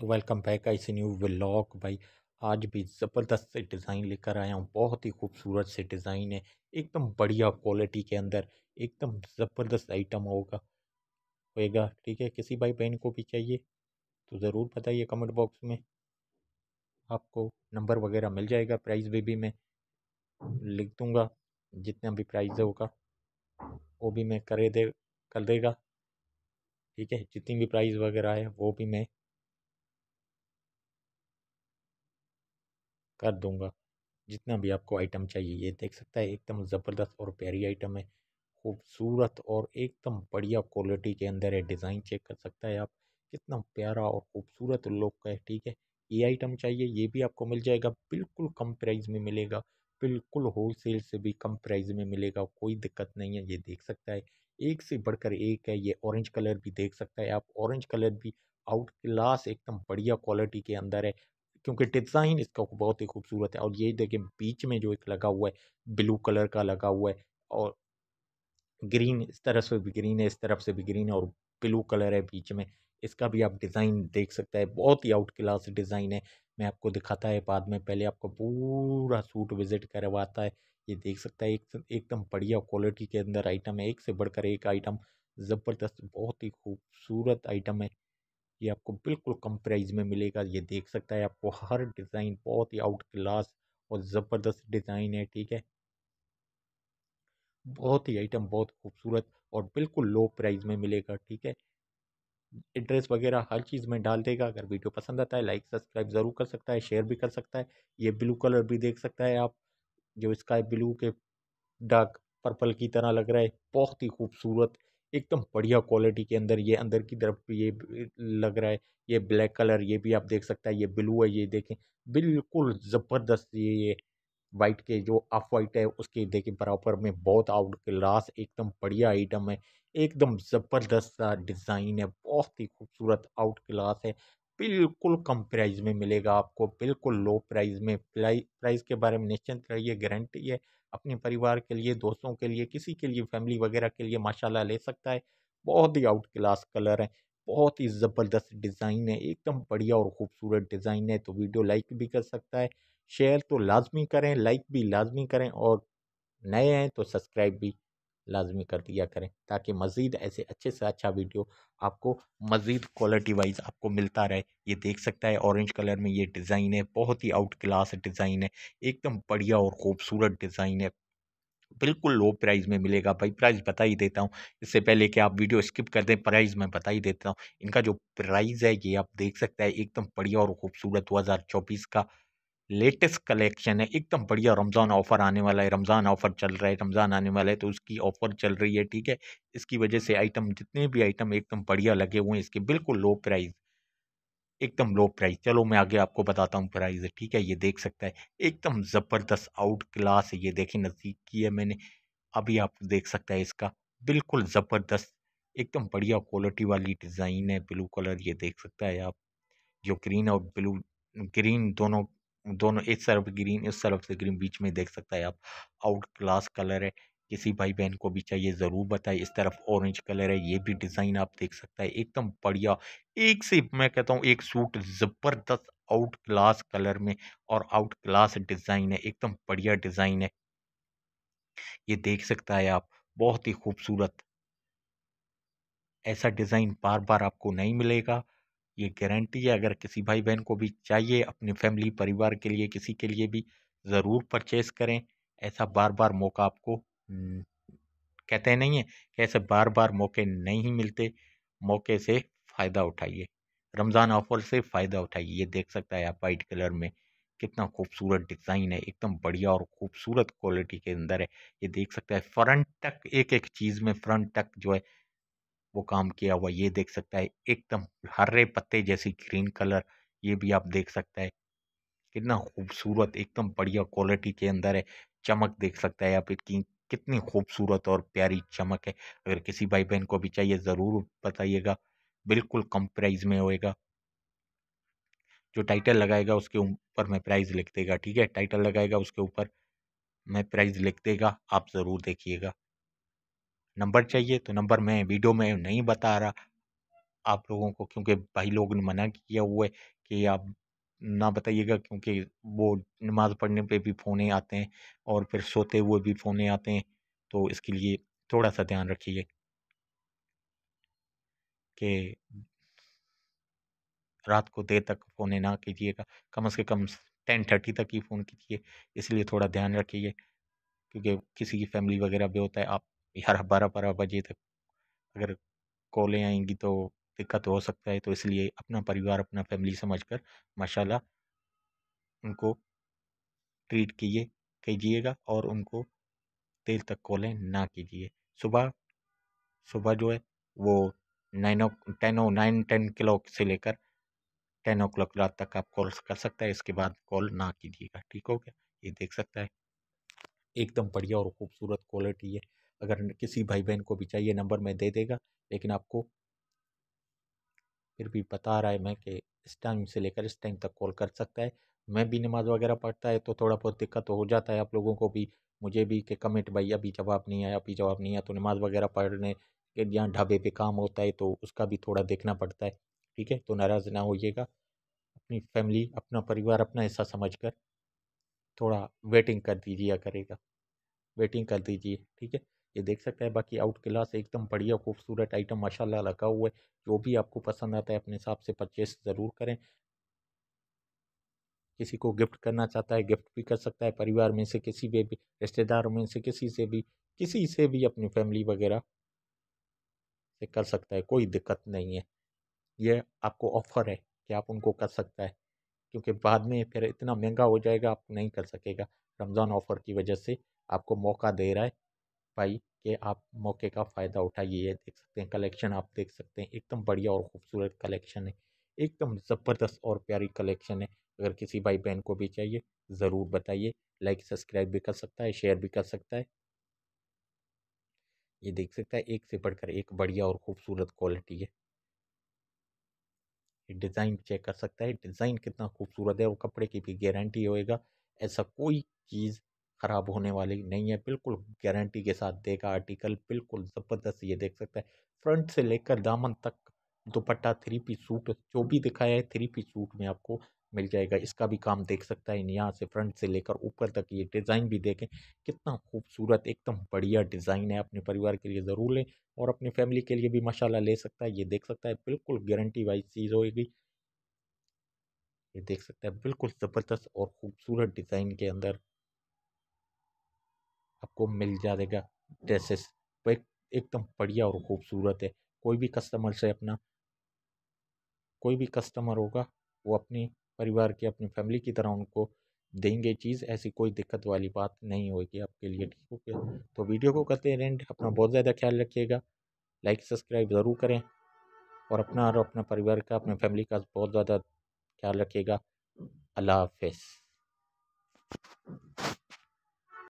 तो welcome back I see new vlog भाई आज भी ज़बरदस्त से डिज़ाइन लेकर आया हूँ बहुत ही खूबसूरत से डिज़ाइन है एकदम बढ़िया क्वालिटी के अंदर एकदम ज़बरदस्त आइटम होगा होएगा ठीक है किसी भाई बहन को भी चाहिए तो ज़रूर बताइए कमेंट बॉक्स में आपको नंबर वगैरह मिल जाएगा प्राइस भी भी मैं लिख दूँगा जितना भी प्राइस होगा वो भी मैं करे दे कर देगा ठीक है जितनी भी प्राइस वगैरह है वो भी मैं कर दूँगा जितना भी आपको आइटम चाहिए ये देख सकता है एकदम ज़बरदस्त और प्यारी आइटम है खूबसूरत और एकदम बढ़िया क्वालिटी के अंदर है डिज़ाइन चेक कर सकता है आप कितना प्यारा और खूबसूरत लुक का है ठीक है ये आइटम चाहिए ये भी आपको मिल जाएगा बिल्कुल कम प्राइस में मिलेगा बिल्कुल होल सेल से भी कम प्राइस में मिलेगा कोई दिक्कत नहीं है ये देख सकता है एक से बढ़कर एक है ये ऑरेंज कलर भी देख सकता है आप ऑरेंज कलर भी आउट क्लास एकदम बढ़िया क्वालिटी के अंदर है क्योंकि डिज़ाइन इसका बहुत ही खूबसूरत है और ये देखिए बीच में जो एक लगा हुआ है ब्लू कलर का लगा हुआ है और ग्रीन इस तरफ से भी ग्रीन है इस तरफ से भी ग्रीन है और ब्लू कलर है बीच में इसका भी आप डिज़ाइन देख सकते हैं बहुत ही आउट क्लास डिज़ाइन है मैं आपको दिखाता है बाद में पहले आपको पूरा सूट विज़िट करवाता है ये देख सकता है एक एकदम बढ़िया क्वालिटी के अंदर आइटम है एक से बढ़कर एक आइटम ज़बरदस्त बहुत ही खूबसूरत आइटम है ये आपको बिल्कुल कम प्राइस में मिलेगा ये देख सकता है आपको हर डिज़ाइन बहुत ही आउट क्लास और ज़बरदस्त डिज़ाइन है ठीक है बहुत ही आइटम बहुत खूबसूरत और बिल्कुल लो प्राइस में मिलेगा ठीक है एड्रेस वगैरह हर चीज़ में डाल देगा अगर वीडियो पसंद आता है लाइक सब्सक्राइब ज़रूर कर सकता है शेयर भी कर सकता है ये ब्लू कलर भी देख सकता है आप जो स्काई ब्लू के डार्क पर्पल की तरह लग रहा है बहुत ही खूबसूरत एकदम बढ़िया क्वालिटी के अंदर ये अंदर की तरफ ये लग रहा है ये ब्लैक कलर ये भी आप देख सकते हैं ये ब्लू है ये देखें बिल्कुल ज़बरदस्त ये ये वाइट के जो ऑफ वाइट है उसके देखें बराबर में बहुत आउट क्लास एकदम बढ़िया आइटम है एकदम ज़बरदस्त सा डिज़ाइन है बहुत ही खूबसूरत आउट क्लास है बिल्कुल कम प्राइस में मिलेगा आपको बिल्कुल लो प्राइस में प्राइस के बारे में निश्चिंत रहिए गारंटी है अपने परिवार के लिए दोस्तों के लिए किसी के लिए फैमिली वगैरह के लिए माशाला ले सकता है बहुत ही आउट क्लास कलर है बहुत ही ज़बरदस्त डिज़ाइन है एकदम बढ़िया और ख़ूबसूरत डिज़ाइन है तो वीडियो लाइक भी कर सकता है शेयर तो लाजमी करें लाइक भी लाजमी करें और नए हैं तो सब्सक्राइब भी लाजमी कर दिया करें ताकि मज़ीद ऐसे अच्छे से अच्छा वीडियो आपको मज़ीद क्वालिटी वाइज आपको मिलता रहे ये देख सकता है ऑरेंज कलर में ये डिज़ाइन है बहुत ही आउट क्लास डिज़ाइन है एकदम बढ़िया और ख़ूबसूरत डिज़ाइन है बिल्कुल लो प्राइस में मिलेगा भाई प्राइस बता ही देता हूँ इससे पहले कि आप वीडियो स्किप कर दें प्राइस मैं बता ही देता हूँ इनका जो प्राइस है ये आप देख सकते हैं एकदम बढ़िया और ख़ूबसूरत 2024 का लेटेस्ट कलेक्शन है एकदम बढ़िया रमज़ान ऑफ़र आने वाला है रमज़ान ऑफ़र चल रहा है रमज़ान आने वाला है तो उसकी ऑफ़र चल रही है ठीक है इसकी वजह से आइटम जितने भी आइटम एकदम बढ़िया लगे हुए हैं इसके बिल्कुल लो प्राइस एकदम लो प्राइस चलो मैं आगे आपको बताता हूँ प्राइस ठीक है ये देख सकता है एकदम ज़बरदस्त आउट क्लास ये देखिए नज़दीक की है मैंने अभी आप देख सकता है इसका बिल्कुल ज़बरदस्त एकदम बढ़िया क्वालिटी वाली डिज़ाइन है ब्लू कलर ये देख सकता है आप जो ग्रीन और ब्लू ग्रीन दोनों दोनों इस तरफ ग्रीन इस तरफ से ग्रीन बीच में देख सकता है आप आउट क्लास कलर है किसी भाई बहन को भी चाहिए ज़रूर बताए इस तरफ ऑरेंज कलर है ये भी डिज़ाइन आप देख सकता है एकदम बढ़िया एक से मैं कहता हूँ एक सूट ज़बरदस्त आउट क्लास कलर में और आउट क्लास डिज़ाइन है एकदम बढ़िया डिज़ाइन है ये देख सकता है आप बहुत ही खूबसूरत ऐसा डिज़ाइन बार बार आपको नहीं मिलेगा ये गारंटी है अगर किसी भाई बहन को भी चाहिए अपने फैमिली परिवार के लिए किसी के लिए भी ज़रूर परचेज़ करें ऐसा बार बार मौका आपको कहते नहीं है कि ऐसे बार बार मौके नहीं मिलते मौके से फ़ायदा उठाइए रमज़ान ऑफर से फ़ायदा उठाइए ये देख सकता है आप वाइट कलर में कितना खूबसूरत डिज़ाइन है एकदम बढ़िया और खूबसूरत क्वालिटी के अंदर है ये देख सकता है फ्रंट तक एक एक चीज़ में फ्रंट तक जो है वो काम किया हुआ ये देख सकता है एकदम हरे पत्ते जैसी ग्रीन कलर ये भी आप देख सकता है कितना खूबसूरत एकदम बढ़िया क्वालिटी के अंदर है चमक देख सकता है आप इसकी कितनी खूबसूरत और प्यारी चमक है अगर किसी भाई बहन को भी चाहिए ज़रूर बताइएगा बिल्कुल कम प्राइस में होएगा जो टाइटल लगाएगा उसके ऊपर मैं प्राइस लिख देगा ठीक है टाइटल लगाएगा उसके ऊपर मैं प्राइस लिख देगा आप ज़रूर देखिएगा नंबर चाहिए तो नंबर मैं वीडियो में नहीं बता रहा आप लोगों को क्योंकि भाई लोग ने मना किया हुआ है कि आप ना बताइएगा क्योंकि वो नमाज़ पढ़ने पे भी फ़ोने आते हैं और फिर सोते हुए भी फ़ोने आते हैं तो इसके लिए थोड़ा सा ध्यान रखिए कि रात को देर तक फ़ोन ना कीजिएगा कम से कम टेन थर्टी तक ही फ़ोन कीजिए इसलिए थोड़ा ध्यान रखिए क्योंकि किसी की फैमिली वगैरह भी होता है आप ग्यारह बारह बारह बजे तक अगर कॉलें आएंगी तो दिक्कत हो सकता है तो इसलिए अपना परिवार अपना फैमिली समझकर माशाल्लाह उनको ट्रीट कीजिए कीजिएगा और उनको देर तक कॉलें ना कीजिए सुबह सुबह जो है वो nine O ten O nine ten clock से लेकर टेन ओ क्लॉक रात तक आप कॉल कर सकते हैं इसके बाद कॉल ना कीजिएगा ठीक हो गया ये देख सकता है एकदम बढ़िया और खूबसूरत क्वालिटी है अगर किसी भाई बहन को भी चाहिए नंबर मैं दे देगा लेकिन आपको फिर भी बता रहा है मैं कि इस टाइम से लेकर इस टाइम तक कॉल कर सकता है मैं भी नमाज़ वगैरह पढ़ता है तो थोड़ा बहुत दिक्कत हो जाता है आप लोगों को भी मुझे भी कि कमेंट भाई अभी जवाब नहीं आया अभी जवाब नहीं आया तो नमाज़ वगैरह पढ़ने के यहाँ ढाबे पे काम होता है तो उसका भी थोड़ा देखना पड़ता है ठीक है तो नाराज़ ना होइएगा अपनी फैमिली अपना परिवार अपना हिस्सा समझ कर थोड़ा वेटिंग कर दीजिए करेगा वेटिंग कर दीजिए ठीक है ये देख सकते हैं बाकी आउट क्लास एकदम बढ़िया खूबसूरत आइटम माशाल्लाह रखा हुआ है जो भी आपको पसंद आता है अपने हिसाब से परचेस ज़रूर करें किसी को गिफ्ट करना चाहता है गिफ्ट भी कर सकता है परिवार में से किसी भी रिश्तेदार में से किसी से भी किसी से भी अपनी फैमिली वगैरह से कर सकता है कोई दिक्कत नहीं है ये आपको ऑफ़र है कि आप उनको कर सकता है क्योंकि बाद में फिर इतना महंगा हो जाएगा आप नहीं कर सकेगा रमज़ान ऑफ़र की वजह से आपको मौका दे रहा है पाई कि आप मौके का फ़ायदा उठाइए ये देख सकते हैं कलेक्शन आप देख सकते हैं एकदम बढ़िया और ख़ूबसूरत कलेक्शन है एकदम ज़बरदस्त और प्यारी कलेक्शन है अगर किसी भाई बहन को भी चाहिए ज़रूर बताइए लाइक सब्सक्राइब भी कर सकता है शेयर भी कर सकता है ये देख सकता है एक से बढ़कर एक बढ़िया और ख़ूबसूरत क्वालिटी है डिज़ाइन चेक कर सकता है डिज़ाइन कितना खूबसूरत है और कपड़े की भी गारंटी होएगा ऐसा कोई चीज़ ख़राब होने वाली नहीं है बिल्कुल गारंटी के साथ देगा आर्टिकल बिल्कुल ज़बरदस्त ये देख सकते हैं फ्रंट से लेकर दामन तक दुपट्टा थ्री पीस सूट जो भी दिखाया है थ्री पीस सूट में आपको मिल जाएगा इसका भी काम देख सकता है यहाँ से फ्रंट से लेकर ऊपर तक ये डिज़ाइन भी देखें कितना खूबसूरत एकदम बढ़िया डिज़ाइन है अपने परिवार के लिए ज़रूर लें और अपनी फैमिली के लिए भी मशाला ले सकता है ये देख सकता है बिल्कुल गारंटी वाइज चीज़ होगी ये देख सकते हैं बिल्कुल ज़बरदस्त और खूबसूरत डिज़ाइन के अंदर आपको मिल जाएगा ड्रेसेस वो एक एकदम बढ़िया और ख़ूबसूरत है कोई भी कस्टमर से अपना कोई भी कस्टमर होगा वो अपने परिवार की अपनी फैमिली की तरह उनको देंगे चीज़ ऐसी कोई दिक्कत वाली बात नहीं होगी आपके लिए ठीक ओके तो वीडियो को करते हैं रेंट अपना बहुत ज़्यादा ख्याल रखिएगा लाइक सब्सक्राइब ज़रूर करें और अपना और अपना परिवार का अपने फैमिली का बहुत ज़्यादा ख्याल रखिएगा अल्लाह हाफ